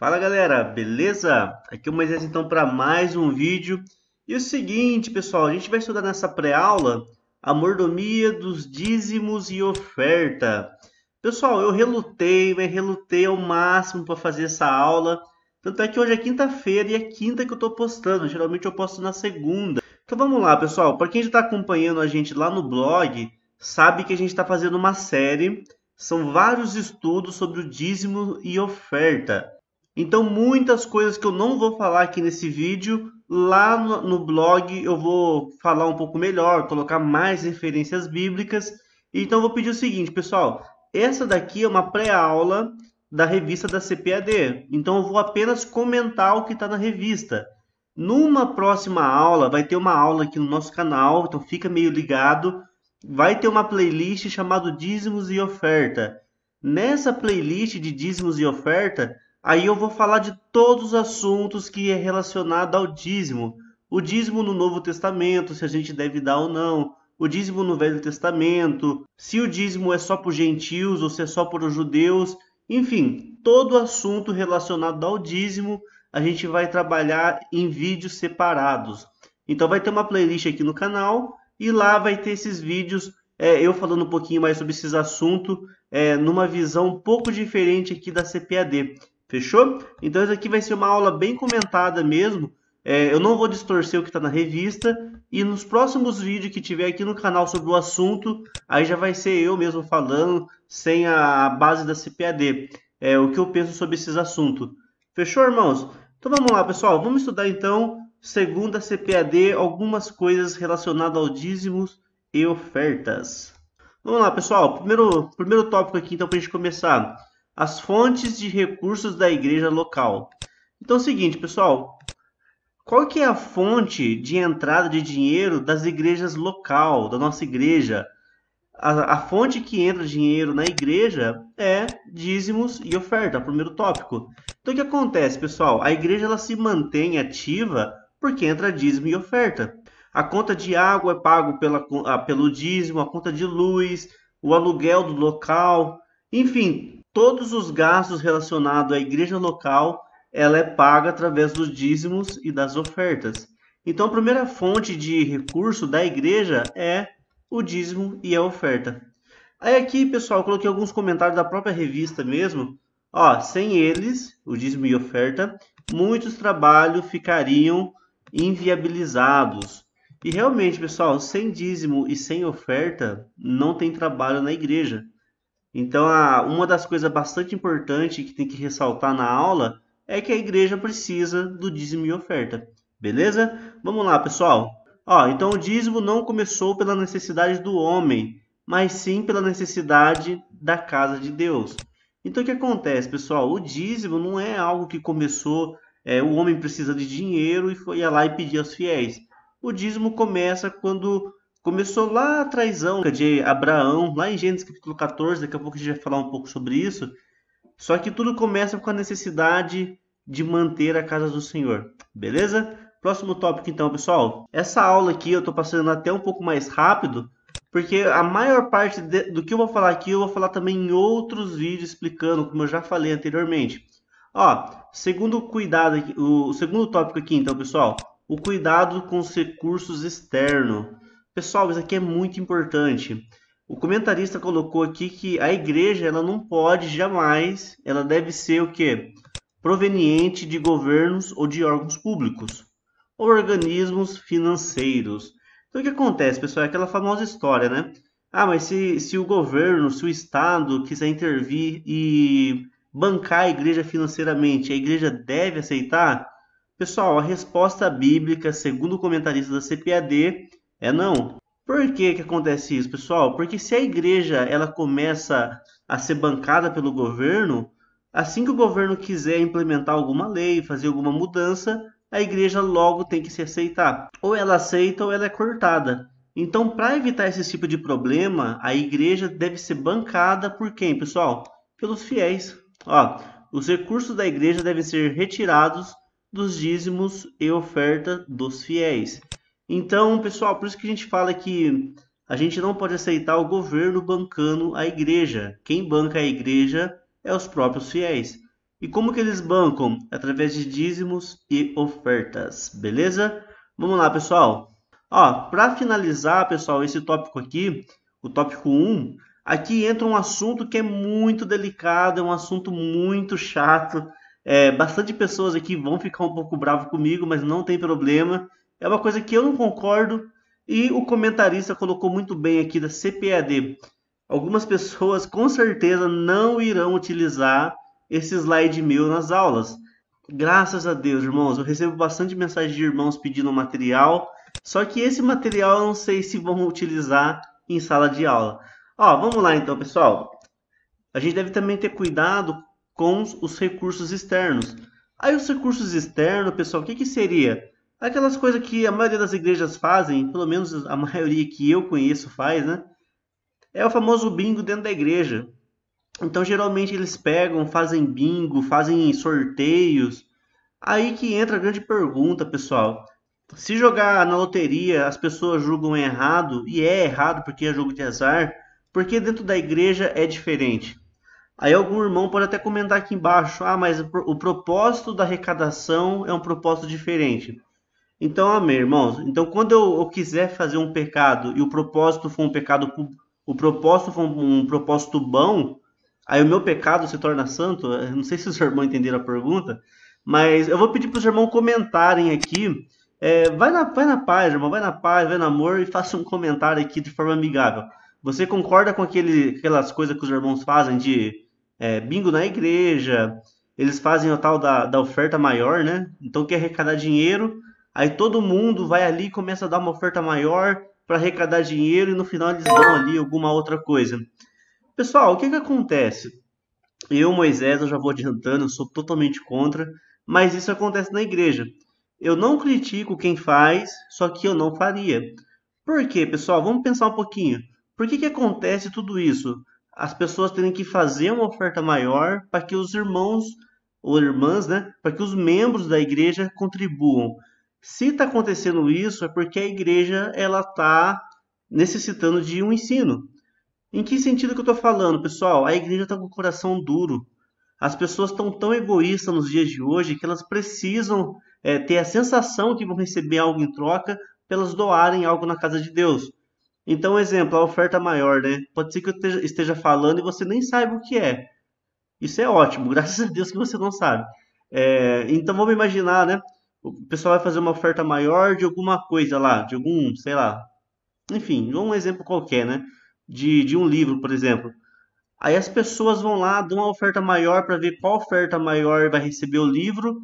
Fala galera, beleza? Aqui é o Moisés então para mais um vídeo. E é o seguinte, pessoal, a gente vai estudar nessa pré-aula a mordomia dos dízimos e oferta. Pessoal, eu relutei, mas relutei ao máximo para fazer essa aula. Tanto é que hoje é quinta-feira e é quinta que eu estou postando. Geralmente eu posto na segunda. Então vamos lá, pessoal. Para quem já está acompanhando a gente lá no blog, sabe que a gente está fazendo uma série. São vários estudos sobre o dízimo e oferta. Então, muitas coisas que eu não vou falar aqui nesse vídeo, lá no, no blog eu vou falar um pouco melhor, colocar mais referências bíblicas. Então, eu vou pedir o seguinte, pessoal: essa daqui é uma pré-aula da revista da CPAD. Então, eu vou apenas comentar o que está na revista. Numa próxima aula, vai ter uma aula aqui no nosso canal, então fica meio ligado. Vai ter uma playlist chamada Dízimos e Oferta. Nessa playlist de Dízimos e Oferta, Aí eu vou falar de todos os assuntos que é relacionado ao dízimo. O dízimo no Novo Testamento, se a gente deve dar ou não. O dízimo no Velho Testamento, se o dízimo é só para os gentios ou se é só para os judeus. Enfim, todo assunto relacionado ao dízimo a gente vai trabalhar em vídeos separados. Então vai ter uma playlist aqui no canal e lá vai ter esses vídeos é, eu falando um pouquinho mais sobre esses assuntos é, numa visão um pouco diferente aqui da CPAD. Fechou? Então isso aqui vai ser uma aula bem comentada mesmo. É, eu não vou distorcer o que está na revista. E nos próximos vídeos que tiver aqui no canal sobre o assunto, aí já vai ser eu mesmo falando, sem a base da CPAD. É, o que eu penso sobre esses assuntos. Fechou, irmãos? Então vamos lá, pessoal. Vamos estudar então, segundo a CPAD, algumas coisas relacionadas ao dízimos e ofertas. Vamos lá, pessoal. Primeiro, primeiro tópico aqui, então, para a gente começar as fontes de recursos da igreja local. Então é o seguinte, pessoal, qual que é a fonte de entrada de dinheiro das igrejas local, da nossa igreja? A, a fonte que entra dinheiro na igreja é dízimos e oferta, o primeiro tópico. Então o que acontece, pessoal? A igreja ela se mantém ativa porque entra dízimo e oferta. A conta de água é pago pela, ah, pelo dízimo, a conta de luz, o aluguel do local, enfim, todos os gastos relacionados à igreja local ela é paga através dos dízimos e das ofertas. Então, a primeira fonte de recurso da igreja é o dízimo e a oferta. Aí aqui, pessoal, coloquei alguns comentários da própria revista mesmo. Ó, sem eles, o dízimo e oferta, muitos trabalhos ficariam inviabilizados. E realmente, pessoal, sem dízimo e sem oferta, não tem trabalho na igreja. Então, a, uma das coisas bastante importantes que tem que ressaltar na aula é que a igreja precisa do dízimo e oferta. Beleza? Vamos lá, pessoal. Ó, então o dízimo não começou pela necessidade do homem, mas sim pela necessidade da casa de Deus. Então o que acontece, pessoal? O dízimo não é algo que começou, é, o homem precisa de dinheiro e foi lá e pedir aos fiéis. O dízimo começa quando Começou lá atrás de Abraão, lá em Gênesis capítulo 14, daqui a pouco a gente vai falar um pouco sobre isso. Só que tudo começa com a necessidade de manter a casa do Senhor, beleza? Próximo tópico então, pessoal. Essa aula aqui eu tô passando até um pouco mais rápido, porque a maior parte de, do que eu vou falar aqui eu vou falar também em outros vídeos explicando, como eu já falei anteriormente. Ó, segundo cuidado, o segundo tópico aqui então, pessoal, o cuidado com os recursos externos. Pessoal, isso aqui é muito importante. O comentarista colocou aqui que a igreja ela não pode jamais, ela deve ser o que Proveniente de governos ou de órgãos públicos, ou organismos financeiros. Então o que acontece, pessoal? É aquela famosa história, né? Ah, mas se, se o governo, se o Estado quiser intervir e bancar a igreja financeiramente, a igreja deve aceitar? Pessoal, a resposta bíblica, segundo o comentarista da CPAD, é não? Por que, que acontece isso, pessoal? Porque se a igreja ela começa a ser bancada pelo governo, assim que o governo quiser implementar alguma lei, fazer alguma mudança, a igreja logo tem que se aceitar. Ou ela aceita ou ela é cortada. Então, para evitar esse tipo de problema, a igreja deve ser bancada por quem, pessoal? Pelos fiéis. Ó, os recursos da igreja devem ser retirados dos dízimos e oferta dos fiéis. Então, pessoal, por isso que a gente fala que a gente não pode aceitar o governo bancando a igreja. Quem banca a igreja é os próprios fiéis. E como que eles bancam? Através de dízimos e ofertas, beleza? Vamos lá, pessoal. Ó, para finalizar, pessoal, esse tópico aqui, o tópico 1, aqui entra um assunto que é muito delicado, é um assunto muito chato. É, bastante pessoas aqui vão ficar um pouco bravo comigo, mas não tem problema. É uma coisa que eu não concordo e o comentarista colocou muito bem aqui da CPAD. Algumas pessoas com certeza não irão utilizar esse slide meu nas aulas. Graças a Deus, irmãos, eu recebo bastante mensagem de irmãos pedindo material, só que esse material eu não sei se vão utilizar em sala de aula. Ó, vamos lá então, pessoal. A gente deve também ter cuidado com os recursos externos. Aí os recursos externos, pessoal, o que, que seria? Aquelas coisas que a maioria das igrejas fazem, pelo menos a maioria que eu conheço faz, né? É o famoso bingo dentro da igreja. Então, geralmente eles pegam, fazem bingo, fazem sorteios. Aí que entra a grande pergunta, pessoal. Se jogar na loteria, as pessoas julgam errado, e é errado porque é jogo de azar, porque dentro da igreja é diferente. Aí algum irmão pode até comentar aqui embaixo: ah, mas o propósito da arrecadação é um propósito diferente. Então, amém, irmãos. Então, quando eu, eu, quiser fazer um pecado e o propósito for um pecado, o propósito for um, um propósito bom, aí o meu pecado se torna santo. Eu eh, não sei se os irmãos entenderam a pergunta, mas eu vou pedir para os irmãos comentarem aqui. É, vai, na, vai na paz, irmão, vai na paz, vai no amor e faça um comentário aqui de forma amigável. Você concorda com aquele, aquelas coisas que os irmãos fazem de é, bingo na igreja? Eles fazem o tal da, da oferta maior, né? Então quer arrecadar dinheiro Aí todo mundo vai ali e começa a dar uma oferta maior para arrecadar dinheiro e no final eles dão ali alguma outra coisa. Pessoal, o que, que acontece? Eu, Moisés, eu já vou adiantando, eu sou totalmente contra, mas isso acontece na igreja. Eu não critico quem faz, só que eu não faria. Por quê, pessoal? Vamos pensar um pouquinho. Por que, que acontece tudo isso? As pessoas têm que fazer uma oferta maior para que os irmãos ou irmãs, né, para que os membros da igreja contribuam. Se está acontecendo isso, é porque a igreja ela está necessitando de um ensino. Em que sentido que eu estou falando, pessoal? A igreja está com o coração duro. As pessoas estão tão egoístas nos dias de hoje que elas precisam é, ter a sensação que vão receber algo em troca pelas doarem algo na casa de Deus. Então, exemplo, a oferta maior, né? Pode ser que eu esteja falando e você nem saiba o que é. Isso é ótimo, graças a Deus que você não sabe. É, então vamos imaginar, né? o pessoal vai fazer uma oferta maior de alguma coisa lá, de algum, sei lá. Enfim, um exemplo qualquer, né? De, de um livro, por exemplo. Aí as pessoas vão lá, dão uma oferta maior para ver qual oferta maior vai receber o livro.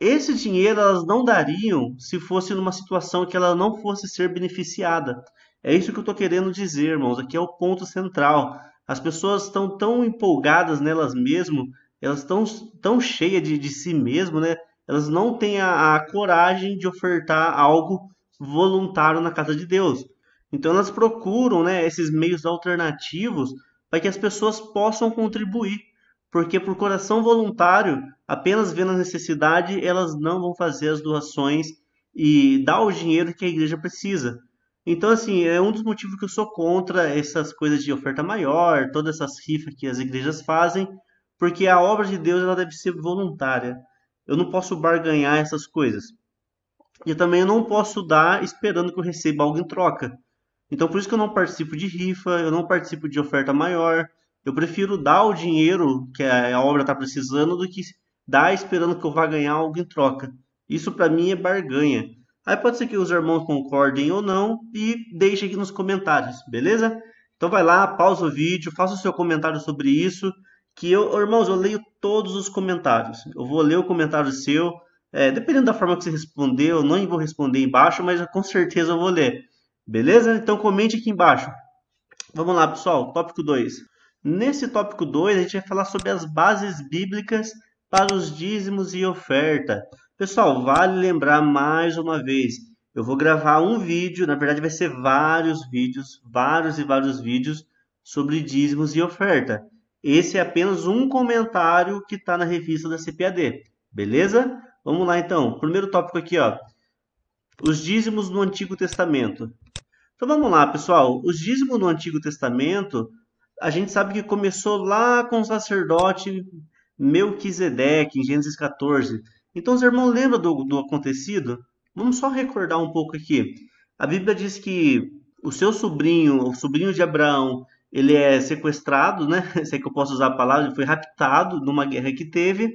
Esse dinheiro elas não dariam se fosse numa situação que ela não fosse ser beneficiada. É isso que eu estou querendo dizer, irmãos. Aqui é o ponto central. As pessoas estão tão empolgadas nelas mesmo, elas estão tão cheias de, de si mesmo, né? elas não têm a, a coragem de ofertar algo voluntário na casa de Deus. Então elas procuram né, esses meios alternativos para que as pessoas possam contribuir, porque por coração voluntário, apenas vendo a necessidade, elas não vão fazer as doações e dar o dinheiro que a igreja precisa. Então, assim, é um dos motivos que eu sou contra essas coisas de oferta maior, todas essas rifas que as igrejas fazem, porque a obra de Deus ela deve ser voluntária. Eu não posso barganhar essas coisas. E também eu não posso dar esperando que eu receba algo em troca. Então por isso que eu não participo de rifa, eu não participo de oferta maior. Eu prefiro dar o dinheiro que a obra está precisando do que dar esperando que eu vá ganhar algo em troca. Isso para mim é barganha. Aí pode ser que os irmãos concordem ou não e deixe aqui nos comentários, beleza? Então vai lá, pausa o vídeo, faça o seu comentário sobre isso que eu, irmãos, eu leio todos os comentários. Eu vou ler o comentário seu, é, dependendo da forma que você respondeu, eu não vou responder embaixo, mas com certeza eu vou ler. Beleza? Então comente aqui embaixo. Vamos lá, pessoal, tópico 2. Nesse tópico 2, a gente vai falar sobre as bases bíblicas para os dízimos e oferta. Pessoal, vale lembrar mais uma vez, eu vou gravar um vídeo, na verdade vai ser vários vídeos, vários e vários vídeos sobre dízimos e oferta. Esse é apenas um comentário que está na revista da CPAD, beleza? Vamos lá então, primeiro tópico aqui, ó, os dízimos no Antigo Testamento. Então vamos lá, pessoal, os dízimos no Antigo Testamento, a gente sabe que começou lá com o sacerdote Melquisedeque, em Gênesis 14. Então os irmãos lembram do, do acontecido? Vamos só recordar um pouco aqui. A Bíblia diz que o seu sobrinho, o sobrinho de Abraão, ele é sequestrado, né? Se é que eu posso usar a palavra, ele foi raptado numa guerra que teve.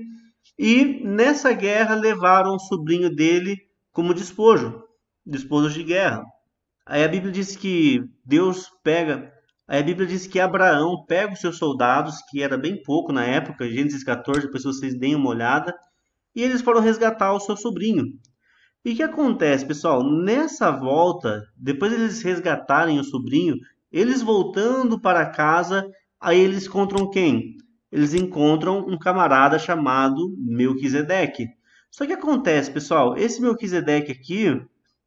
E nessa guerra levaram o sobrinho dele como despojo, despojo de guerra. Aí a Bíblia diz que Deus pega, aí a Bíblia diz que Abraão pega os seus soldados, que era bem pouco na época, Gênesis 14, depois vocês deem uma olhada, e eles foram resgatar o seu sobrinho. E o que acontece, pessoal? Nessa volta, depois eles resgatarem o sobrinho, eles voltando para casa, aí eles encontram quem? Eles encontram um camarada chamado Melquisedeque. Só que acontece, pessoal, esse Melquisedeque aqui,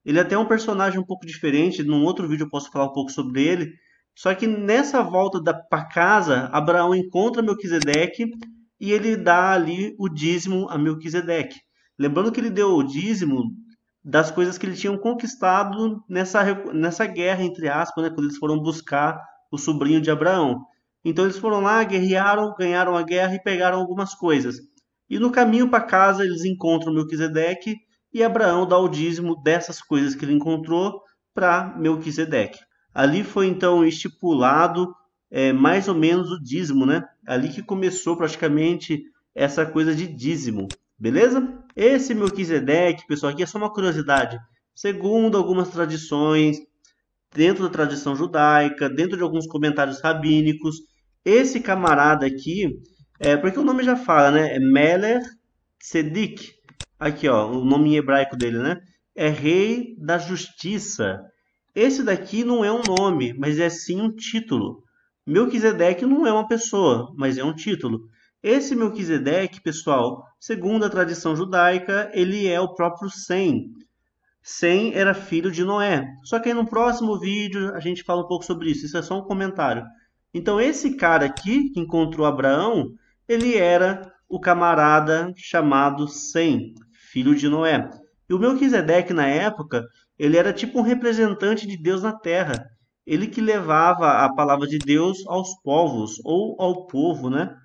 ele é até é um personagem um pouco diferente, num outro vídeo eu posso falar um pouco sobre ele. Só que nessa volta para casa, Abraão encontra Melquisedeque e ele dá ali o dízimo a Melquisedeque. Lembrando que ele deu o dízimo das coisas que eles tinham conquistado nessa, nessa guerra, entre aspas, né, quando eles foram buscar o sobrinho de Abraão. Então eles foram lá, guerrearam, ganharam a guerra e pegaram algumas coisas. E no caminho para casa eles encontram Melquisedeque e Abraão dá o dízimo dessas coisas que ele encontrou para Melquisedeque. Ali foi então estipulado é, mais ou menos o dízimo, né? Ali que começou praticamente essa coisa de dízimo. Beleza? Esse Melquisedeque, pessoal, aqui é só uma curiosidade. Segundo algumas tradições, dentro da tradição judaica, dentro de alguns comentários rabínicos, esse camarada aqui, é, porque o nome já fala, né? É Meler Tzedik. Aqui, ó, o nome hebraico dele, né? É Rei da Justiça. Esse daqui não é um nome, mas é sim um título. Melquisedeque não é uma pessoa, mas é um título. Esse Melquisedeque, pessoal, segundo a tradição judaica, ele é o próprio Sem. Sem era filho de Noé. Só que aí no próximo vídeo a gente fala um pouco sobre isso. Isso é só um comentário. Então esse cara aqui que encontrou Abraão, ele era o camarada chamado Sem, filho de Noé. E o Melquisedeque na época, ele era tipo um representante de Deus na terra. Ele que levava a palavra de Deus aos povos ou ao povo, né?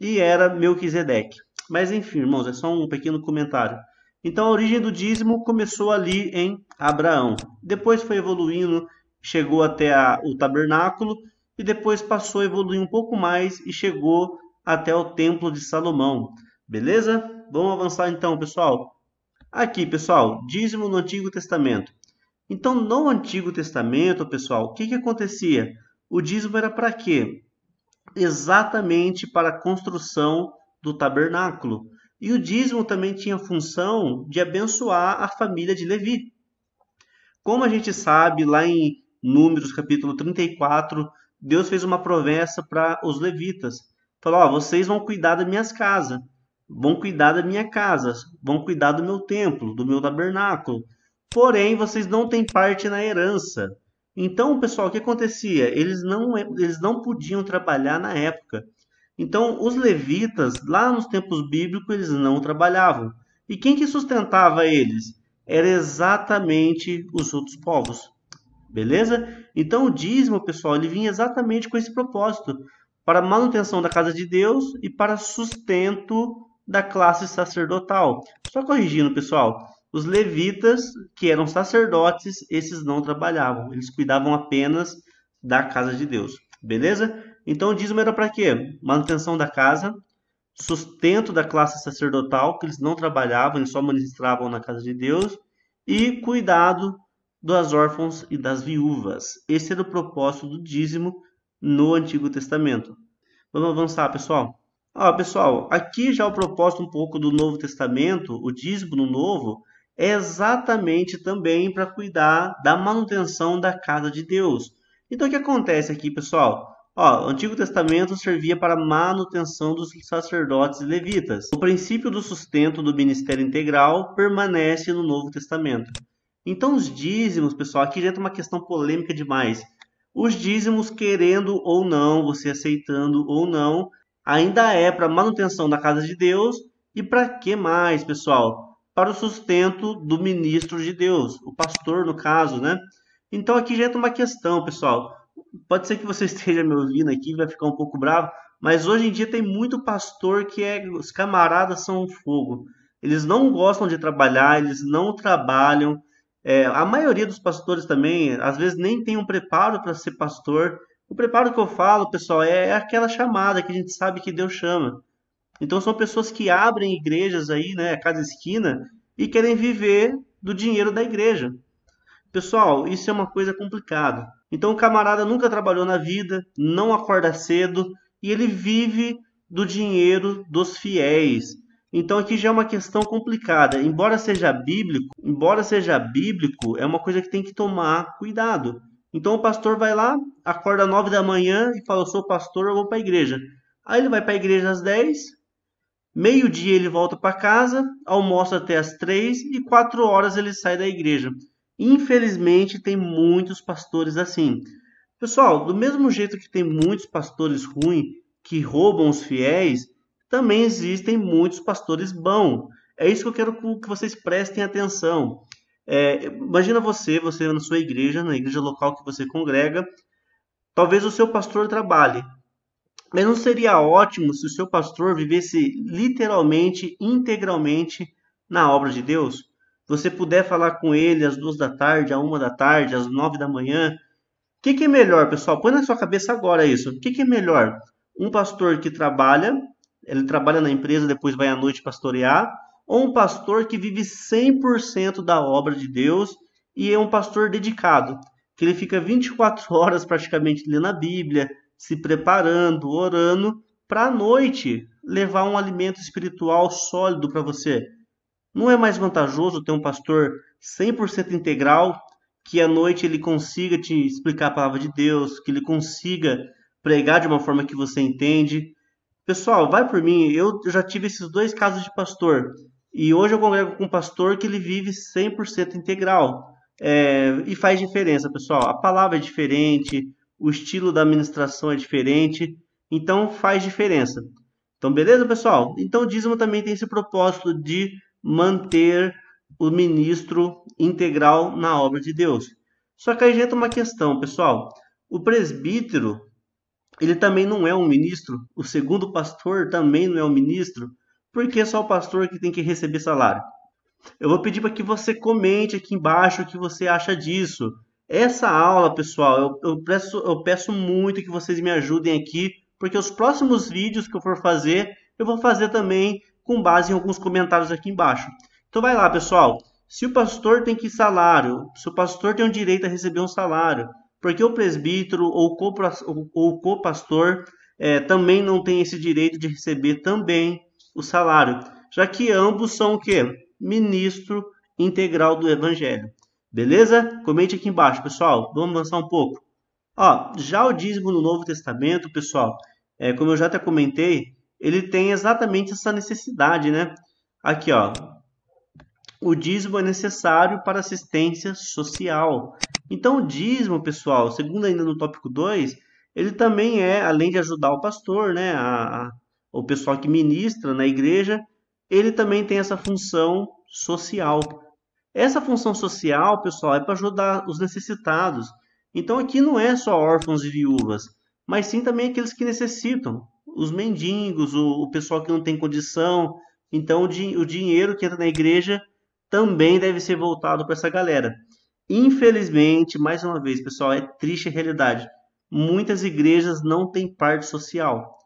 e era Melquisedeque. Mas enfim, irmãos, é só um pequeno comentário. Então a origem do dízimo começou ali em Abraão. Depois foi evoluindo, chegou até a, o tabernáculo e depois passou a evoluir um pouco mais e chegou até o templo de Salomão. Beleza? Vamos avançar então, pessoal. Aqui, pessoal, dízimo no Antigo Testamento. Então, no Antigo Testamento, pessoal, o que, que acontecia? O dízimo era para quê? exatamente para a construção do tabernáculo. E o dízimo também tinha função de abençoar a família de Levi. Como a gente sabe, lá em Números capítulo 34, Deus fez uma promessa para os levitas. Falou: oh, vocês vão cuidar das minhas casas, vão cuidar da minha casa, vão cuidar do meu templo, do meu tabernáculo. Porém, vocês não têm parte na herança. Então, pessoal, o que acontecia? Eles não, é, eles não podiam trabalhar na época. Então, os levitas, lá nos tempos bíblicos, eles não trabalhavam. E quem que sustentava eles? Era exatamente os outros povos. Beleza? Então, o dízimo, pessoal, ele vinha exatamente com esse propósito. Para manutenção da casa de Deus e para sustento da classe sacerdotal. Só corrigindo, pessoal. Os levitas, que eram sacerdotes, esses não trabalhavam, eles cuidavam apenas da casa de Deus, beleza? Então o dízimo era para quê? Manutenção da casa, sustento da classe sacerdotal, que eles não trabalhavam, eles só ministravam na casa de Deus, e cuidado das órfãos e das viúvas. Esse era o propósito do dízimo no Antigo Testamento. Vamos avançar, pessoal? Ó, pessoal, aqui já é o propósito um pouco do Novo Testamento, o dízimo no Novo, exatamente também para cuidar da manutenção da casa de Deus. Então o que acontece aqui, pessoal? Ó, o Antigo Testamento servia para manutenção dos sacerdotes levitas. O princípio do sustento do ministério integral permanece no Novo Testamento. Então os dízimos, pessoal, aqui já entra uma questão polêmica demais. Os dízimos, querendo ou não, você aceitando ou não, ainda é para manutenção da casa de Deus. E para que mais, pessoal? para o sustento do ministro de Deus, o pastor, no caso, né? Então aqui já entra uma questão, pessoal. Pode ser que você esteja me ouvindo aqui, vai ficar um pouco bravo, mas hoje em dia tem muito pastor que é os camaradas são fogo. Eles não gostam de trabalhar, eles não trabalham. É, a maioria dos pastores também, às vezes nem tem um preparo para ser pastor. O preparo que eu falo, pessoal, é, é aquela chamada que a gente sabe que Deus chama. Então são pessoas que abrem igrejas aí, né, a cada esquina e querem viver do dinheiro da igreja. Pessoal, isso é uma coisa complicada. Então o camarada nunca trabalhou na vida, não acorda cedo e ele vive do dinheiro dos fiéis. Então aqui já é uma questão complicada. Embora seja bíblico, embora seja bíblico, é uma coisa que tem que tomar cuidado. Então o pastor vai lá, acorda às 9 da manhã e fala: "Eu sou pastor, eu vou para a igreja". Aí ele vai para a igreja às 10, Meio-dia ele volta para casa, almoça até as três e quatro horas ele sai da igreja. Infelizmente, tem muitos pastores assim. Pessoal, do mesmo jeito que tem muitos pastores ruins que roubam os fiéis, também existem muitos pastores bons. É isso que eu quero que vocês prestem atenção. É, imagina você, você na sua igreja, na igreja local que você congrega, talvez o seu pastor trabalhe, mas não seria ótimo se o seu pastor vivesse literalmente, integralmente na obra de Deus? Você puder falar com ele às duas da tarde, à uma da tarde, às nove da manhã. O que, que, é melhor, pessoal? Põe na sua cabeça agora isso. O que, que é melhor? Um pastor que trabalha, ele trabalha na empresa, depois vai à noite pastorear, ou um pastor que vive 100% da obra de Deus e é um pastor dedicado, que ele fica 24 horas praticamente lendo a Bíblia, se preparando, orando, para a noite levar um alimento espiritual sólido para você. Não é mais vantajoso ter um pastor 100% integral que à noite ele consiga te explicar a palavra de Deus, que ele consiga pregar de uma forma que você entende. Pessoal, vai por mim, eu já tive esses dois casos de pastor e hoje eu congrego com um pastor que ele vive 100% integral. É, e faz diferença, pessoal. A palavra é diferente, o estilo da administração é diferente, então faz diferença. Então, beleza, pessoal? Então, o dízimo também tem esse propósito de manter o ministro integral na obra de Deus. Só que aí entra uma questão, pessoal. O presbítero, ele também não é um ministro. O segundo pastor também não é um ministro. Por que só o pastor que tem que receber salário? Eu vou pedir para que você comente aqui embaixo o que você acha disso. Essa aula, pessoal, eu, eu, peço, eu peço muito que vocês me ajudem aqui, porque os próximos vídeos que eu for fazer, eu vou fazer também com base em alguns comentários aqui embaixo. Então vai lá, pessoal. Se o pastor tem que salário, se o pastor tem o direito a receber um salário, porque o presbítero ou o copastor é, também não tem esse direito de receber também o salário, já que ambos são o quê? Ministro integral do Evangelho. Beleza? Comente aqui embaixo, pessoal. Vamos avançar um pouco. Ó, já o dízimo no Novo Testamento, pessoal, é, como eu já até comentei, ele tem exatamente essa necessidade, né? Aqui, ó. O dízimo é necessário para assistência social. Então, o dízimo, pessoal, segundo ainda no tópico 2, ele também é, além de ajudar o pastor, né, a, a, o pessoal que ministra na igreja, ele também tem essa função social. Essa função social, pessoal, é para ajudar os necessitados. Então aqui não é só órfãos e viúvas, mas sim também aqueles que necessitam, os mendigos, o, o pessoal que não tem condição. Então o, di o dinheiro que entra na igreja também deve ser voltado para essa galera. Infelizmente, mais uma vez, pessoal, é triste a realidade. Muitas igrejas não têm parte social.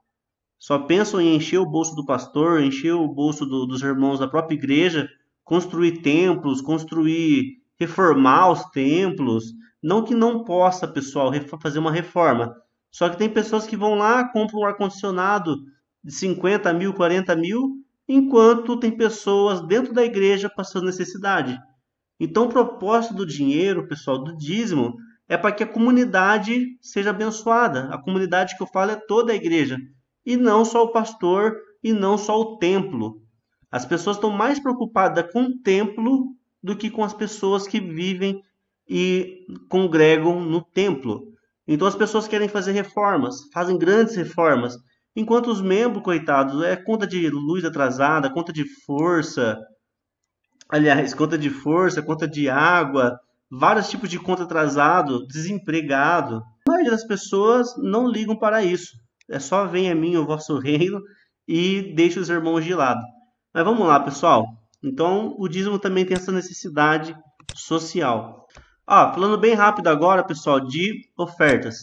Só pensam em encher o bolso do pastor, encher o bolso do, dos irmãos da própria igreja construir templos, construir, reformar os templos. Não que não possa, pessoal, fazer uma reforma. Só que tem pessoas que vão lá, compram um ar-condicionado de 50 mil, 40 mil, enquanto tem pessoas dentro da igreja passando necessidade. Então, o propósito do dinheiro, pessoal, do dízimo, é para que a comunidade seja abençoada. A comunidade que eu falo é toda a igreja, e não só o pastor, e não só o templo. As pessoas estão mais preocupadas com o templo do que com as pessoas que vivem e congregam no templo. Então as pessoas querem fazer reformas, fazem grandes reformas, enquanto os membros, coitados, é conta de luz atrasada, conta de força, aliás, conta de força, conta de água, vários tipos de conta atrasado, desempregado. A maioria das pessoas não ligam para isso. É só venha a mim o vosso reino e deixe os irmãos de lado. Mas vamos lá, pessoal. Então, o dízimo também tem essa necessidade social. Ah, falando bem rápido agora, pessoal, de ofertas.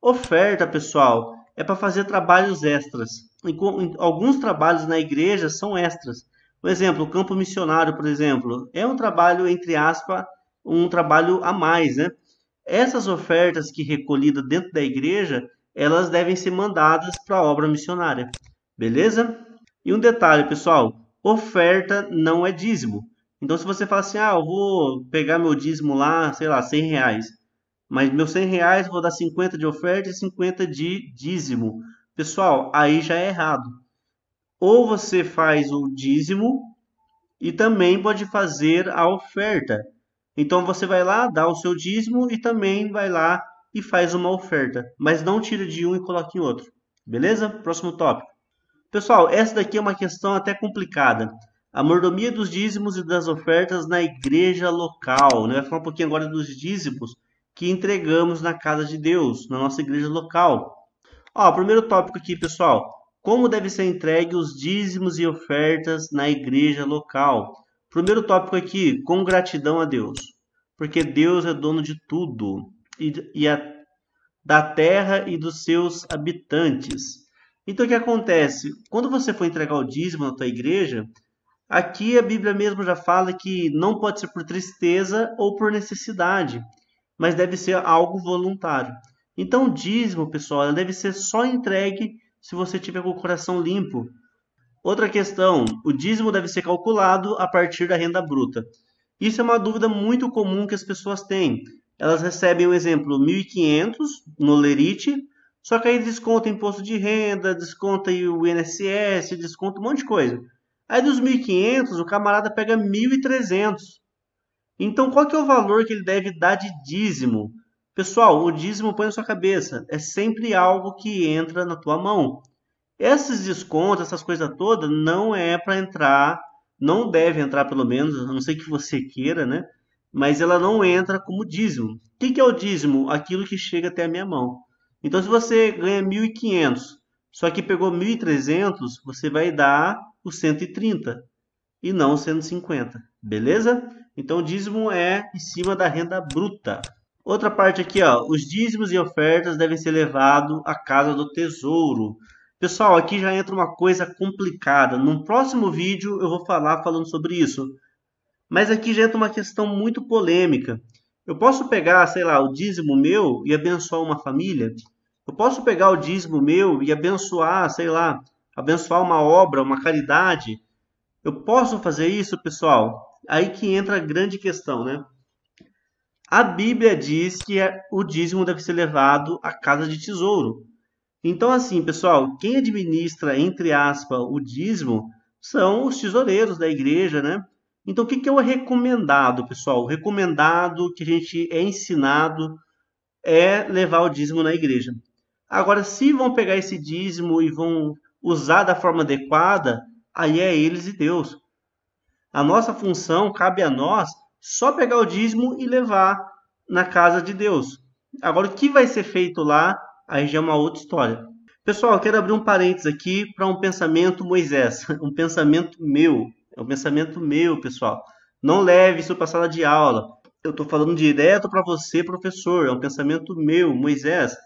Oferta, pessoal, é para fazer trabalhos extras. Alguns trabalhos na igreja são extras. Por exemplo, o campo missionário, por exemplo, é um trabalho, entre aspas, um trabalho a mais, né? Essas ofertas que recolhida dentro da igreja, elas devem ser mandadas para a obra missionária. Beleza? E um detalhe, pessoal, Oferta não é dízimo. Então, se você fala assim, ah, eu vou pegar meu dízimo lá, sei lá, 100 reais. Mas meus 100 reais vou dar 50 de oferta e 50 de dízimo. Pessoal, aí já é errado. Ou você faz o dízimo e também pode fazer a oferta. Então você vai lá, dá o seu dízimo e também vai lá e faz uma oferta. Mas não tira de um e coloca em outro. Beleza? Próximo tópico. Pessoal, essa daqui é uma questão até complicada. A mordomia dos dízimos e das ofertas na igreja local. Né? Vai falar um pouquinho agora dos dízimos que entregamos na casa de Deus, na nossa igreja local. Ó, primeiro tópico aqui, pessoal. Como deve ser entregue os dízimos e ofertas na igreja local? Primeiro tópico aqui, com gratidão a Deus. Porque Deus é dono de tudo, e, e a, da terra e dos seus habitantes. Então o que acontece? Quando você for entregar o dízimo na tua igreja, aqui a Bíblia mesmo já fala que não pode ser por tristeza ou por necessidade, mas deve ser algo voluntário. Então o dízimo, pessoal, deve ser só entregue se você tiver com o coração limpo. Outra questão, o dízimo deve ser calculado a partir da renda bruta. Isso é uma dúvida muito comum que as pessoas têm. Elas recebem, um exemplo, 1.500 no Lerite, só que aí desconta imposto de renda, desconta o INSS, desconta um monte de coisa. Aí dos 1.500, o camarada pega 1.300. Então, qual que é o valor que ele deve dar de dízimo? Pessoal, o dízimo põe na sua cabeça, é sempre algo que entra na tua mão. Esses descontos, essas coisas todas, não é para entrar, não deve entrar pelo menos, a não sei que você queira, né? Mas ela não entra como dízimo. O que, que é o dízimo? Aquilo que chega até a minha mão. Então, se você ganha 1.500, só que pegou 1.300, você vai dar o 130 e não 150, beleza? Então, o dízimo é em cima da renda bruta. Outra parte aqui, ó, os dízimos e ofertas devem ser levados à casa do tesouro. Pessoal, aqui já entra uma coisa complicada. Num próximo vídeo eu vou falar falando sobre isso. Mas aqui já entra uma questão muito polêmica. Eu posso pegar, sei lá, o dízimo meu e abençoar uma família? Eu posso pegar o dízimo meu e abençoar, sei lá, abençoar uma obra, uma caridade? Eu posso fazer isso, pessoal? Aí que entra a grande questão, né? A Bíblia diz que é, o dízimo deve ser levado à casa de tesouro. Então, assim, pessoal, quem administra, entre aspas, o dízimo são os tesoureiros da igreja, né? Então, o que, que é o recomendado, pessoal? O recomendado que a gente é ensinado é levar o dízimo na igreja. Agora, se vão pegar esse dízimo e vão usar da forma adequada, aí é eles e Deus. A nossa função cabe a nós só pegar o dízimo e levar na casa de Deus. Agora, o que vai ser feito lá, aí já é uma outra história. Pessoal, quero abrir um parênteses aqui para um pensamento Moisés, um pensamento meu, é um pensamento meu, pessoal. Não leve isso para sala de aula. Eu estou falando direto para você, professor. É um pensamento meu, Moisés.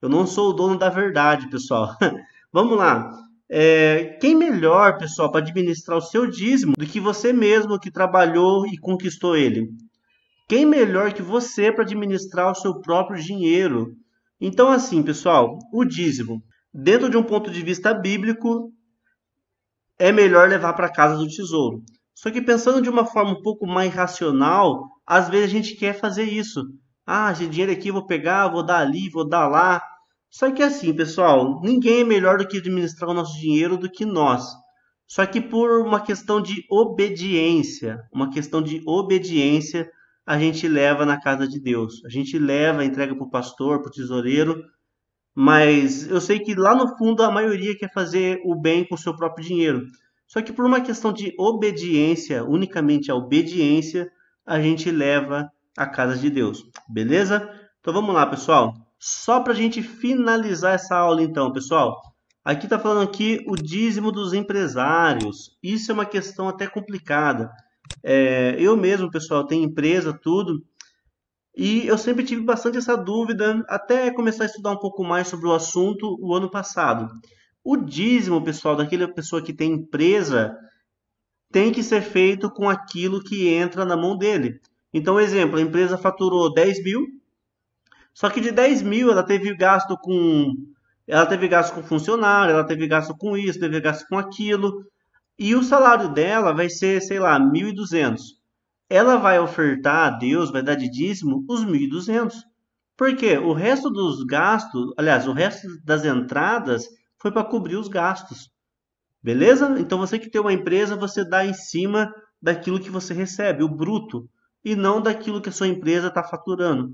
Eu não sou o dono da verdade, pessoal. Vamos lá. É, quem melhor, pessoal, para administrar o seu dízimo do que você mesmo que trabalhou e conquistou ele? Quem melhor que você para administrar o seu próprio dinheiro? Então, assim, pessoal, o dízimo, dentro de um ponto de vista bíblico, é melhor levar para casa do tesouro. Só que pensando de uma forma um pouco mais racional, às vezes a gente quer fazer isso. Ah, esse dinheiro aqui vou pegar, vou dar ali, vou dar lá. Só que assim, pessoal, ninguém é melhor do que administrar o nosso dinheiro do que nós. Só que por uma questão de obediência, uma questão de obediência, a gente leva na casa de Deus. A gente leva, entrega para o pastor, para o tesoureiro, mas eu sei que lá no fundo a maioria quer fazer o bem com o seu próprio dinheiro. Só que por uma questão de obediência, unicamente a obediência, a gente leva à casa de Deus. Beleza? Então vamos lá, pessoal. Só para a gente finalizar essa aula, então, pessoal. Aqui está falando aqui o dízimo dos empresários. Isso é uma questão até complicada. É, eu mesmo, pessoal, tenho empresa, tudo. E eu sempre tive bastante essa dúvida até começar a estudar um pouco mais sobre o assunto o ano passado. O dízimo, pessoal, daquela pessoa que tem empresa, tem que ser feito com aquilo que entra na mão dele. Então, exemplo, a empresa faturou 10 mil, só que de 10 mil ela teve gasto com. Ela teve gasto com funcionário, ela teve gasto com isso, teve gasto com aquilo. E o salário dela vai ser, sei lá, 1.200 ela vai ofertar a Deus, vai dar de dízimo, os 1.200. Porque o resto dos gastos, aliás, o resto das entradas foi para cobrir os gastos. Beleza? Então você que tem uma empresa, você dá em cima daquilo que você recebe, o bruto, e não daquilo que a sua empresa está faturando.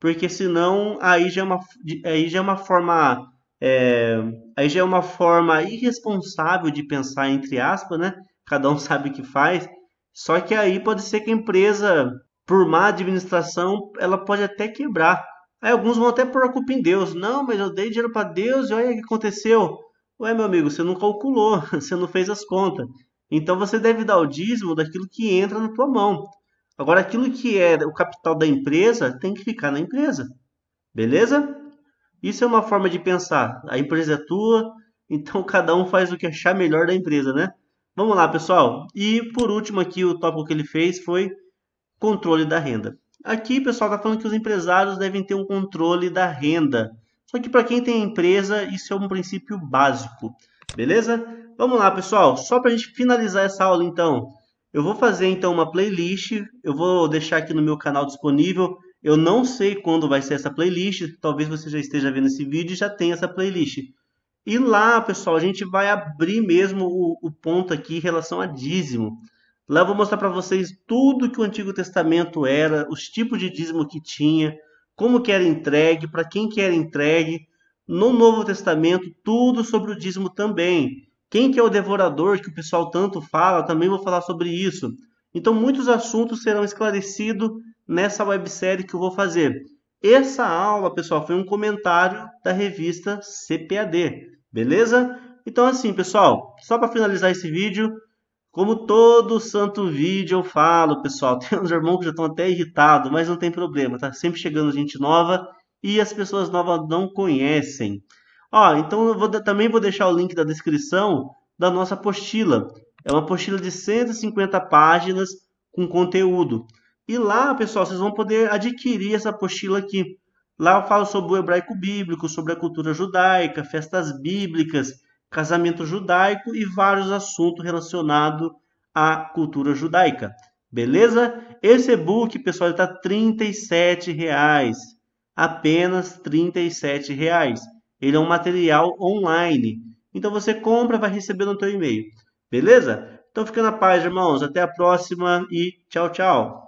Porque senão aí já é uma, aí já é uma forma. É, aí já é uma forma irresponsável de pensar, entre aspas, né? Cada um sabe o que faz só que aí pode ser que a empresa, por má administração, ela pode até quebrar. Aí alguns vão até pôr a culpa em Deus. Não, mas eu dei dinheiro para Deus e olha o que aconteceu. Ué, meu amigo, você não calculou, você não fez as contas. Então você deve dar o dízimo daquilo que entra na tua mão. Agora, aquilo que é o capital da empresa tem que ficar na empresa. Beleza? Isso é uma forma de pensar. A empresa é tua, então cada um faz o que achar melhor da empresa, né? Vamos lá, pessoal. E por último aqui, o tópico que ele fez foi controle da renda. Aqui, pessoal, está falando que os empresários devem ter um controle da renda. Só que para quem tem empresa, isso é um princípio básico, beleza? Vamos lá, pessoal. Só para a gente finalizar essa aula, então. Eu vou fazer, então, uma playlist. Eu vou deixar aqui no meu canal disponível. Eu não sei quando vai ser essa playlist. Talvez você já esteja vendo esse vídeo e já tenha essa playlist. E lá, pessoal, a gente vai abrir mesmo o, o ponto aqui em relação a dízimo. Lá eu vou mostrar para vocês tudo que o Antigo Testamento era, os tipos de dízimo que tinha, como que era entregue, para quem que era entregue. No Novo Testamento, tudo sobre o dízimo também. Quem que é o devorador, que o pessoal tanto fala, também vou falar sobre isso. Então, muitos assuntos serão esclarecidos nessa websérie que eu vou fazer. Essa aula, pessoal, foi um comentário da revista CPAD. Beleza? Então assim, pessoal, só para finalizar esse vídeo, como todo santo vídeo eu falo, pessoal, tem uns irmãos que já estão até irritados, mas não tem problema, tá sempre chegando gente nova e as pessoas novas não conhecem. Ó, então eu vou, também vou deixar o link da descrição da nossa apostila. É uma apostila de 150 páginas com conteúdo. E lá, pessoal, vocês vão poder adquirir essa apostila aqui. Lá eu falo sobre o hebraico bíblico, sobre a cultura judaica, festas bíblicas, casamento judaico e vários assuntos relacionados à cultura judaica. Beleza? Esse e-book, pessoal, está R$ 37,00. Apenas R$ 37,00. Ele é um material online. Então você compra, vai receber no teu e-mail. Beleza? Então fica na paz, irmãos. Até a próxima e tchau, tchau.